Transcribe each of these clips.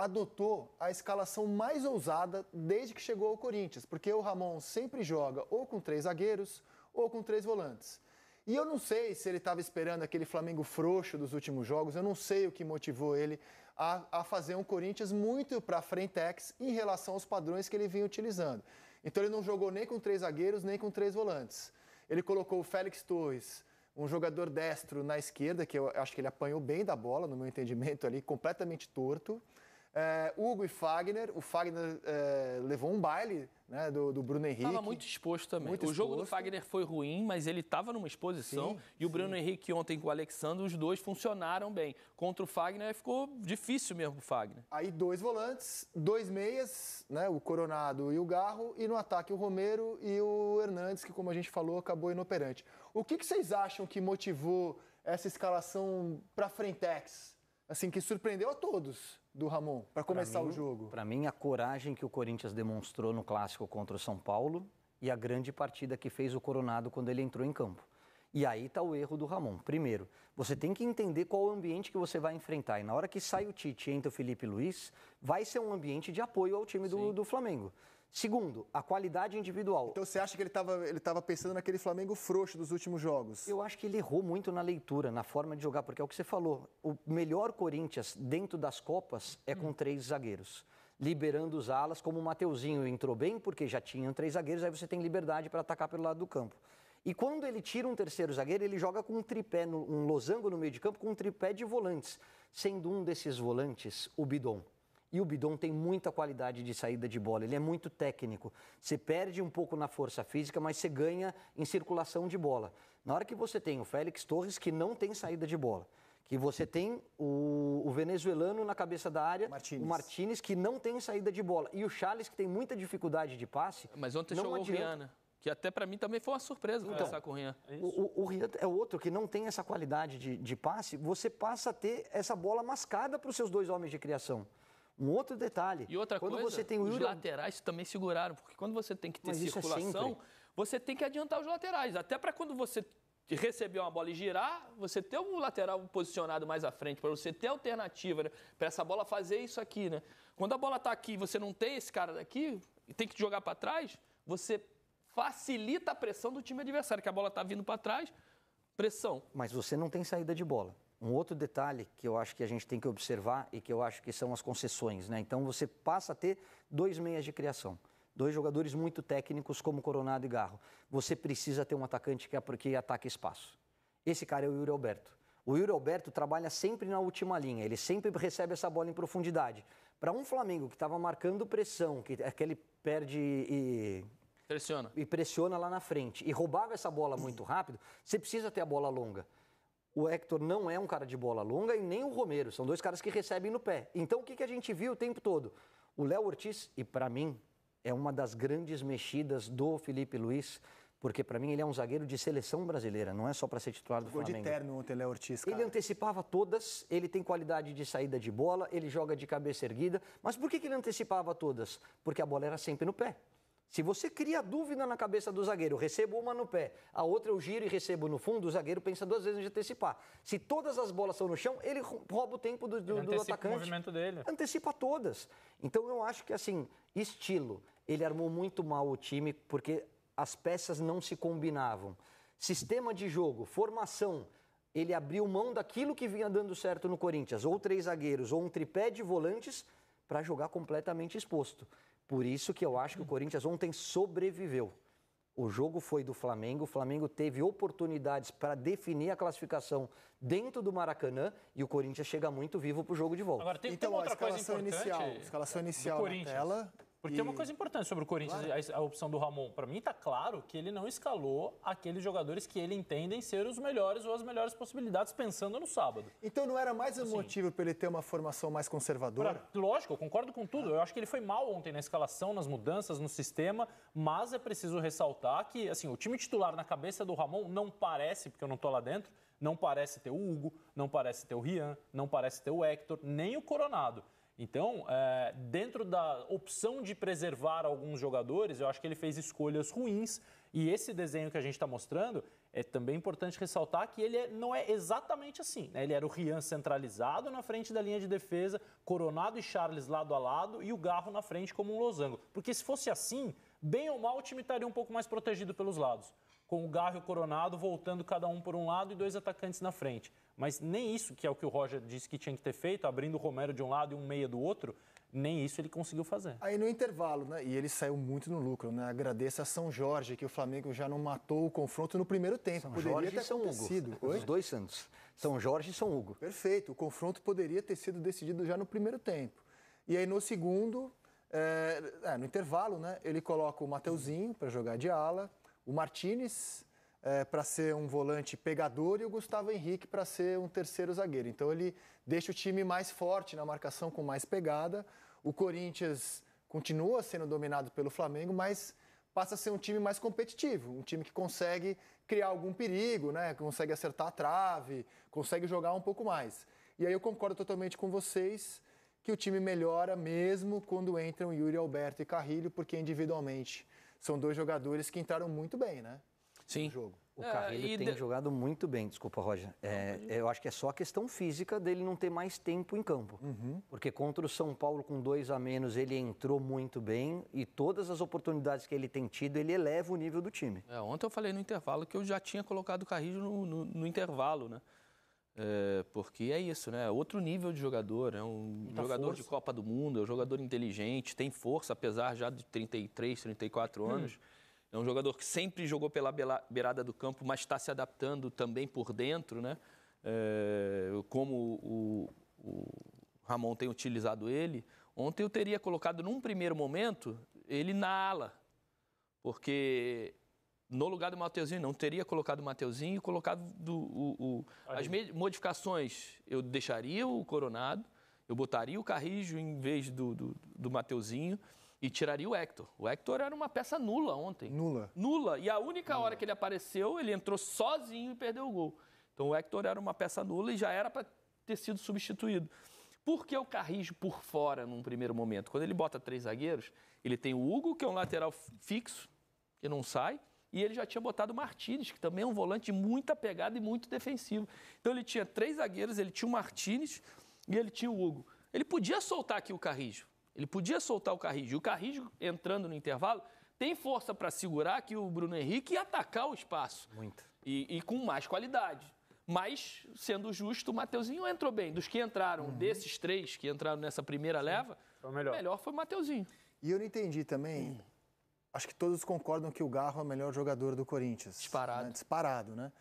adotou a escalação mais ousada desde que chegou ao Corinthians, porque o Ramon sempre joga ou com três zagueiros ou com três volantes. E eu não sei se ele estava esperando aquele Flamengo frouxo dos últimos jogos, eu não sei o que motivou ele a, a fazer um Corinthians muito para frente em relação aos padrões que ele vinha utilizando. Então ele não jogou nem com três zagueiros, nem com três volantes. Ele colocou o Félix Torres, um jogador destro na esquerda, que eu acho que ele apanhou bem da bola, no meu entendimento ali, completamente torto. É, Hugo e Fagner, o Fagner é, levou um baile né, do, do, Bruno Henrique. Estava muito exposto também. Muito o exposto. jogo do Fagner foi ruim, mas ele estava numa exposição. Sim, e o sim. Bruno Henrique ontem com o Alexandre, os dois funcionaram bem. Contra o Fagner ficou difícil mesmo o Fagner. Aí dois volantes, dois meias, né, o Coronado e o Garro, e no ataque o Romero e o Hernandes, que como a gente falou, acabou inoperante. O que, que vocês acham que motivou essa escalação para a Frentex? Assim, que surpreendeu a todos do Ramon para começar mim, o jogo? Para mim, a coragem que o Corinthians demonstrou no clássico contra o São Paulo e a grande partida que fez o Coronado quando ele entrou em campo. E aí está o erro do Ramon. Primeiro, você tem que entender qual o ambiente que você vai enfrentar. E na hora que sai o Tite e entra o Felipe Luiz, vai ser um ambiente de apoio ao time do, do Flamengo. Segundo, a qualidade individual. Então você acha que ele estava ele tava pensando naquele Flamengo frouxo dos últimos jogos? Eu acho que ele errou muito na leitura, na forma de jogar, porque é o que você falou. O melhor Corinthians dentro das Copas é com hum. três zagueiros liberando os alas, como o Mateuzinho entrou bem, porque já tinham três zagueiros, aí você tem liberdade para atacar pelo lado do campo. E quando ele tira um terceiro zagueiro, ele joga com um tripé, um losango no meio de campo, com um tripé de volantes, sendo um desses volantes o Bidon. E o Bidon tem muita qualidade de saída de bola, ele é muito técnico. Você perde um pouco na força física, mas você ganha em circulação de bola. Na hora que você tem o Félix Torres, que não tem saída de bola, que você tem o, o venezuelano na cabeça da área, o Martinez, que não tem saída de bola, e o Charles, que tem muita dificuldade de passe. Mas ontem não chegou adianta. o Rihanna. Que até para mim também foi uma surpresa então, conversar com o Rian. É o, o, o Rian é outro que não tem essa qualidade de, de passe. Você passa a ter essa bola mascada para os seus dois homens de criação. Um outro detalhe. E outra quando coisa, você tem o Yuri... os laterais também seguraram, porque quando você tem que ter Mas é circulação, é você tem que adiantar os laterais. Até para quando você receber uma bola e girar, você ter o lateral posicionado mais à frente, para você ter alternativa, né? para essa bola fazer isso aqui. Né? Quando a bola está aqui e você não tem esse cara daqui, e tem que jogar para trás, você facilita a pressão do time adversário, que a bola está vindo para trás, pressão. Mas você não tem saída de bola. Um outro detalhe que eu acho que a gente tem que observar e que eu acho que são as concessões, né? Então você passa a ter dois meias de criação dois jogadores muito técnicos como Coronado e Garro. Você precisa ter um atacante que, porque ataque espaço. Esse cara é o Yuri Alberto. O Yuri Alberto trabalha sempre na última linha, ele sempre recebe essa bola em profundidade. Para um Flamengo que estava marcando pressão, que aquele é, perde e pressiona. e pressiona lá na frente e roubava essa bola muito rápido, você precisa ter a bola longa o Hector não é um cara de bola longa e nem o Romero. São dois caras que recebem no pé. Então o que, que a gente viu o tempo todo? O Léo Ortiz, e para mim, é uma das grandes mexidas do Felipe Luiz. Porque para mim ele é um zagueiro de seleção brasileira, não é só para ser titular do Gol Flamengo. de terno ontem, Léo Ortiz, cara. Ele antecipava todas, ele tem qualidade de saída de bola, ele joga de cabeça erguida. Mas por que, que ele antecipava todas? Porque a bola era sempre no pé. Se você cria dúvida na cabeça do zagueiro, recebo uma no pé, a outra eu giro e recebo no fundo, o zagueiro pensa duas vezes em antecipar. Se todas as bolas são no chão, ele rouba o tempo do, do, do atacante. O movimento dele. Antecipa todas. Então eu acho que assim, estilo, ele armou muito mal o time porque as peças não se combinavam. Sistema de jogo, formação, ele abriu mão daquilo que vinha dando certo no Corinthians, ou três zagueiros, ou um tripé de volantes para jogar completamente exposto. Por isso que eu acho que o Corinthians ontem sobreviveu. O jogo foi do Flamengo, o Flamengo teve oportunidades para definir a classificação dentro do Maracanã e o Corinthians chega muito vivo para o jogo de volta. Agora, tem, então, tem outra a escalação coisa inicial, escalação inicial na tela. Porque e... é uma coisa importante sobre o Corinthians, claro. a, a, opção do Ramon. Para mim, está claro que ele não escalou aqueles jogadores que ele entendem ser os melhores ou as melhores possibilidades, pensando no sábado. Então não era mais um assim, motivo para ele ter uma formação mais conservadora? Pra, lógico, eu concordo com tudo. Eu acho que ele foi mal ontem na escalação, nas mudanças, no sistema, mas é preciso ressaltar que assim, o time titular na cabeça do Ramon não parece, porque eu não estou lá dentro, não parece ter o Hugo, não parece ter o Rian, não parece ter o Hector, nem o Coronado. Então, é, dentro da opção de preservar alguns jogadores, eu acho que ele fez escolhas ruins. E esse desenho que a gente está mostrando é também importante ressaltar que ele é, não é exatamente assim. Né? Ele era o Rian centralizado na frente da linha de defesa, Coronado e Charles lado a lado e o Garro na frente como um losango. Porque se fosse assim, bem ou mal o time estaria um pouco mais protegido pelos lados com o Garro e o Coronado voltando cada um por um lado e dois atacantes na frente. Mas nem isso, que é o que o Roger disse que tinha que ter feito, abrindo o Romero de um lado e um meia do outro, nem isso ele conseguiu fazer. Aí no intervalo, né? E ele saiu muito no lucro, né? Agradeço a São Jorge que o Flamengo já não matou o confronto no primeiro tempo. São poderia Jorge ter São acontecido. Hugo. Os dois Santos. São Jorge e São Hugo. Perfeito. O confronto poderia ter sido decidido já no primeiro tempo. E aí no segundo, é, é, no intervalo, né? Ele coloca o Mateuzinho para jogar de ala, o Martinez é, para ser um volante pegador e o Gustavo Henrique para ser um terceiro zagueiro. Então ele deixa o time mais forte na marcação, com mais pegada. O Corinthians continua sendo dominado pelo Flamengo, mas passa a ser um time mais competitivo, um time que consegue criar algum perigo, né? consegue acertar a trave, consegue jogar um pouco mais. E aí eu concordo totalmente com vocês que o time melhora mesmo quando entram Yuri Alberto e Carrilho, porque individualmente são dois jogadores que entraram muito bem, né? Sim. No jogo. O é, Carrilho tem de... jogado muito bem, desculpa, Roger. É, eu acho que é só a questão física dele não ter mais tempo em campo. Uhum. Porque contra o São Paulo, com dois a menos, ele entrou muito bem e todas as oportunidades que ele tem tido, ele eleva o nível do time. É, ontem eu falei no intervalo que eu já tinha colocado o Carrilho no, no, no intervalo, né? É, porque é isso, né? Outro nível de jogador. É um Muita jogador força. de Copa do Mundo, é um jogador inteligente, tem força, apesar já de 33, 34 hum. anos. Hum. É um jogador que sempre jogou pela beirada do campo, mas está se adaptando também por dentro, né? É, como o, o Ramon tem utilizado ele. Ontem eu teria colocado, num primeiro momento, ele na ala, porque no lugar do Mateuzinho, não. Teria colocado o Mateuzinho e colocado do, o, o, as modificações. Eu deixaria o Coronado, eu botaria o Carrijo em vez do, do, do Mateuzinho e tiraria o Hector. O Hector era uma peça nula ontem. Nula. Nula. E a única nula. hora que ele apareceu, ele entrou sozinho e perdeu o gol. Então o Hector era uma peça nula e já era para ter sido substituído. Por que o Carrijo por fora num primeiro momento? Quando ele bota três zagueiros, ele tem o Hugo, que é um lateral fixo, que não sai e ele já tinha botado o Martinez, que também é um volante de muita pegada e muito defensivo. Então ele tinha três zagueiros, ele tinha o Martinez e ele tinha o Hugo. Ele podia soltar aqui o Carrijo. Ele podia soltar o Carrijo. E o Carrijo, entrando no intervalo, tem força para segurar aqui o Bruno Henrique e atacar o espaço. Muito. E, e com mais qualidade. Mas, sendo justo, o Mateuzinho entrou bem. Dos que entraram, uhum. desses três que entraram nessa primeira leva, Sim, o melhor. melhor foi o Mateuzinho. E eu não entendi também acho que todos concordam que o Garro é o melhor jogador do Corinthians. Né? Disparado. Né? Disparado, né?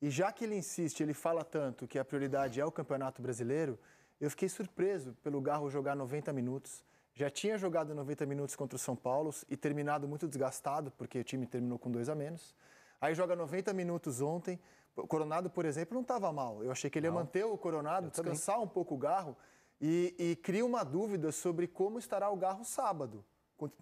E já que ele insiste, ele fala tanto que a prioridade é o Campeonato Brasileiro, eu fiquei surpreso pelo Garro jogar 90 minutos. Já tinha jogado 90 minutos contra o São Paulo e terminado muito desgastado, porque o time terminou com dois a menos. Aí joga 90 minutos ontem. O Coronado, por exemplo, não estava mal. Eu achei que ele não. ia manter o Coronado, descansar um pouco o Garro e, e cria uma dúvida sobre como estará o Garro sábado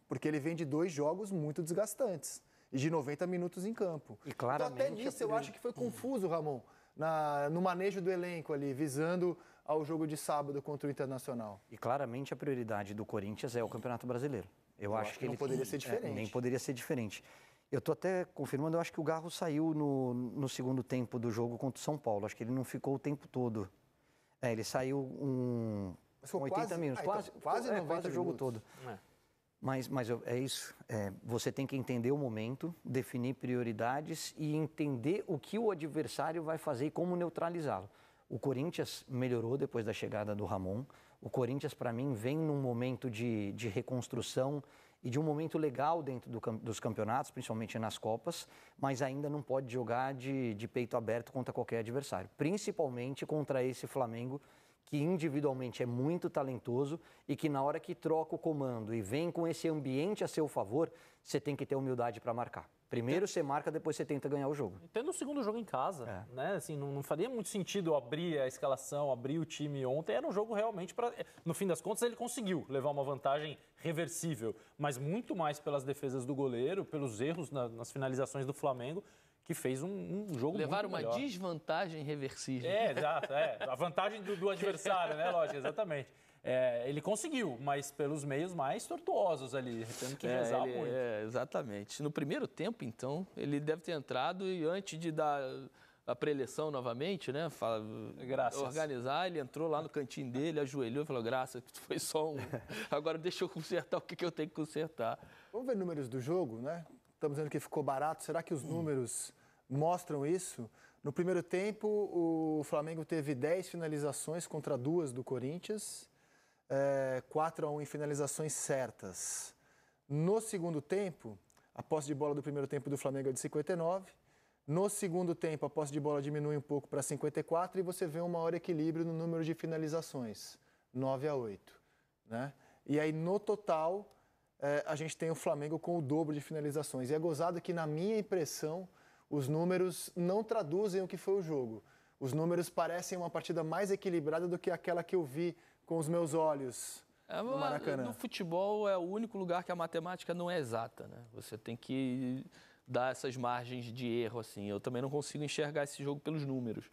porque ele vem de dois jogos muito desgastantes e de 90 minutos em campo. E claramente, então, até nisso eu acho que foi confuso, Ramon, na, no manejo do elenco ali, visando ao jogo de sábado contra o Internacional. E claramente a prioridade do Corinthians é o Campeonato Brasileiro. Eu, eu acho, acho, que, não ele poderia ser diferente. É, nem poderia ser diferente. Eu estou até confirmando, eu acho que o Garro saiu no, no segundo tempo do jogo contra o São Paulo. Acho que ele não ficou o tempo todo. É, ele saiu um, 80 quase, minutos, ah, quase, então, quase, quase, é, quase o jogo todo. É. Mas, mas eu, é isso. É, você tem que entender o momento, definir prioridades e entender o que o adversário vai fazer e como neutralizá-lo. O Corinthians melhorou depois da chegada do Ramon. O Corinthians, para mim, vem num momento de, de reconstrução e de um momento legal dentro do, dos campeonatos, principalmente nas Copas, mas ainda não pode jogar de, de peito aberto contra qualquer adversário, principalmente contra esse Flamengo que individualmente é muito talentoso e que na hora que troca o comando e vem com esse ambiente a seu favor, você tem que ter humildade para marcar. Primeiro então você marca, depois você tenta ganhar o jogo. Tendo o segundo jogo em casa, é. né? Assim, não, não, faria muito sentido abrir a escalação, abrir o time ontem. Era um jogo realmente para. É, no fim das contas, ele conseguiu levar uma vantagem reversível, mas muito mais pelas defesas do goleiro, pelos erros na, nas finalizações do Flamengo, que fez um, um jogo levar uma melhor. desvantagem reversível. É, exato. É. A vantagem do, do adversário, né, Lógico? Exatamente. É, ele conseguiu, mas pelos meios mais tortuosos ali, tendo que é, rezar ele, muito. É, exatamente. No primeiro tempo, então, ele deve ter entrado e antes de dar a preleção novamente, né? Fala, graças. Organizar, ele entrou lá no cantinho dele, ajoelhou e falou: graças, foi só um. Agora deixa eu consertar o que, que eu tenho que consertar. Vamos ver números do jogo, né? Estamos vendo que ficou barato. Será que os números mostram isso. No primeiro tempo, o Flamengo teve 10 finalizações contra duas do Corinthians, é, eh, 4 a 1 em finalizações certas. No segundo tempo, a posse de bola do primeiro tempo do Flamengo é de 59, no segundo tempo, a posse de bola diminui um pouco para 54 e você vê um maior equilíbrio no número de finalizações, 9 a 8. Né? E aí, no total, eh, a gente tem o Flamengo com o dobro de finalizações. E é gozado que, na minha impressão, os números não traduzem o que foi o jogo. Os números parecem uma partida mais equilibrada do que aquela que eu vi com os meus olhos é, no Maracanã. No futebol é o único lugar que a matemática não é exata, né? Você tem que dar essas margens de erro assim. Eu também não consigo enxergar esse jogo pelos números.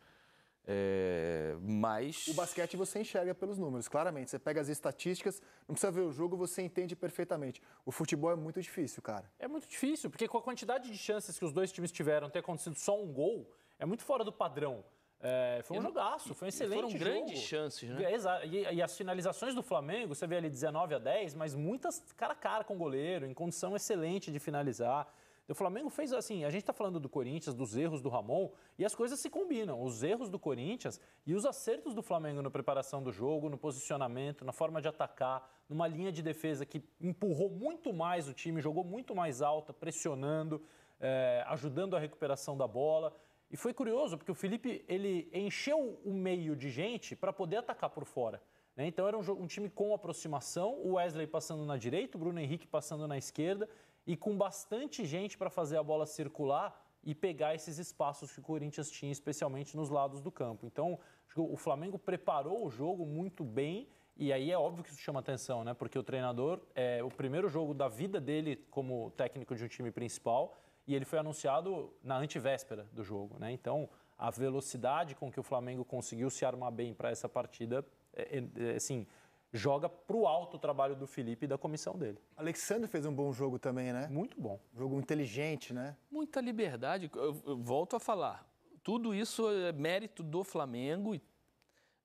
É, mas. O basquete você enxerga pelos números, claramente. Você pega as estatísticas, não precisa ver o jogo, você entende perfeitamente. O futebol é muito difícil, cara. É muito difícil, porque com a quantidade de chances que os dois times tiveram, ter acontecido só um gol, é muito fora do padrão. É, foi um não... jogaço, foi um excelente Foram jogo. grandes chances, né? É e, e, as finalizações do Flamengo, você vê ali 19 a 10, mas muitas cara a cara com o goleiro, em condição excelente de finalizar. O Flamengo fez assim, a gente está falando do Corinthians, dos erros do Ramon, e as coisas se combinam. Os erros do Corinthians e os acertos do Flamengo na preparação do jogo, no posicionamento, na forma de atacar, numa linha de defesa que empurrou muito mais o time, jogou muito mais alta, pressionando, eh, ajudando a recuperação da bola. E foi curioso, porque o Felipe ele encheu o meio de gente para poder atacar por fora. Né? Então era um, um, time com aproximação, o Wesley passando na direita, o Bruno Henrique passando na esquerda e com bastante gente para fazer a bola circular e pegar esses espaços que o Corinthians tinha, especialmente nos lados do campo. Então, o Flamengo preparou o jogo muito bem. E aí é óbvio que isso chama atenção, né? Porque o treinador é o primeiro jogo da vida dele como técnico de um time principal e ele foi anunciado na antivéspera do jogo, né? Então, a velocidade com que o Flamengo conseguiu se armar bem para essa partida, é, é, é assim, joga pro alto o trabalho do Felipe e da comissão dele. Alexandre fez um bom jogo também, né? Muito bom. Jogo inteligente, né? Muita liberdade. Eu, eu volto a falar. Tudo isso é mérito do Flamengo e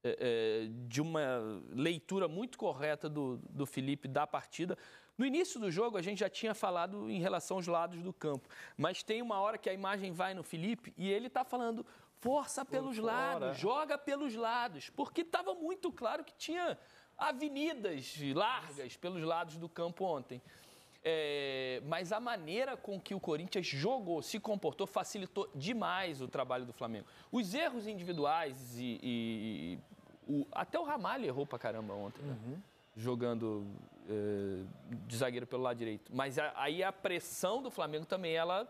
é, é, de uma leitura muito correta do, do Felipe da partida. No início do jogo, a gente já tinha falado em relação aos lados do campo, mas tem uma hora que a imagem vai no Felipe e ele está falando: força pelos lados, joga pelos lados, porque estava muito claro que tinha avenidas largas pelos lados do campo ontem. É, mas a maneira com que o Corinthians jogou, se comportou, facilitou demais o trabalho do Flamengo. Os erros individuais e. e, o, até o Ramalho errou pra caramba ontem, né? Uhum. Jogando é, de zagueiro pelo lado direito. Mas a, aí a pressão do Flamengo também, ela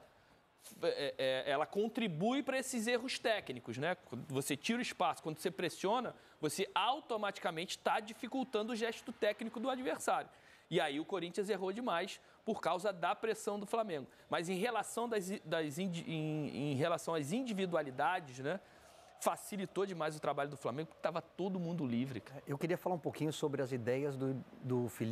é, é, ela contribui para esses erros técnicos, né? Quando você tira o espaço, quando você pressiona, você automaticamente está dificultando o gesto técnico do adversário. E aí o Corinthians errou demais por causa da pressão do Flamengo. Mas em relação, das, das indi, em, em, relação às individualidades, né? Facilitou demais o trabalho do Flamengo, porque estava todo mundo livre. Cara. Eu queria falar um pouquinho sobre as ideias do, do Felipe.